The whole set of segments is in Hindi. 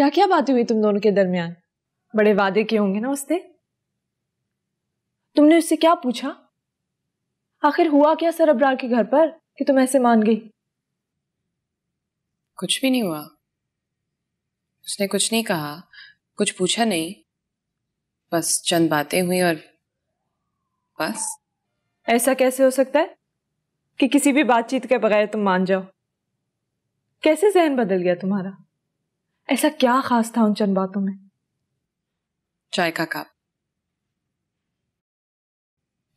क्या क्या बातें हुई तुम दोनों के दरमियान बड़े वादे किए होंगे ना उसने तुमने उससे क्या पूछा आखिर हुआ क्या सर अबरार के घर पर कि तुम ऐसे मान गई कुछ भी नहीं हुआ उसने कुछ नहीं कहा कुछ पूछा नहीं बस चंद बातें हुई और बस ऐसा कैसे हो सकता है कि किसी भी बातचीत के बगैर तुम मान जाओ कैसे जहन बदल गया तुम्हारा ऐसा क्या खास था उन चंद बातों में चाय का कप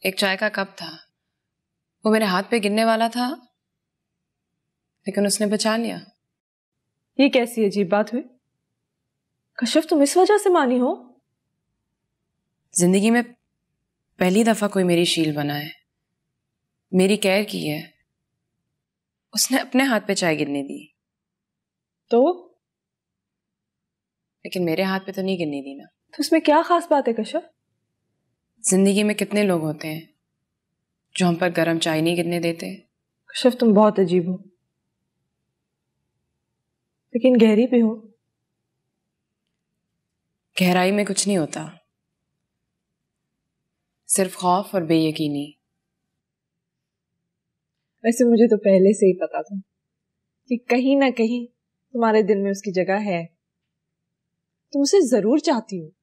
एक चाय का कप था वो मेरे हाथ पे गिरने वाला था लेकिन उसने बचा लिया ये कैसी अजीब बात हुई कश्यप तुम इस वजह से मानी हो जिंदगी में पहली दफा कोई मेरी शील बना है मेरी केयर की है उसने अपने हाथ पे चाय गिरने दी तो लेकिन मेरे हाथ पे तो नहीं गिनने देना तो उसमें क्या खास बात है कश्यप जिंदगी में कितने लोग होते हैं जो हम पर गर्म चाय नहीं गिरने देते कश्यप तुम बहुत अजीब हो लेकिन गहरी भी हो गहराई में कुछ नहीं होता सिर्फ खौफ और बेयकीनी वैसे मुझे तो पहले से ही पता था कि कहीं ना कहीं तुम्हारे दिल में उसकी जगह है तुमसे जरूर चाहती हूँ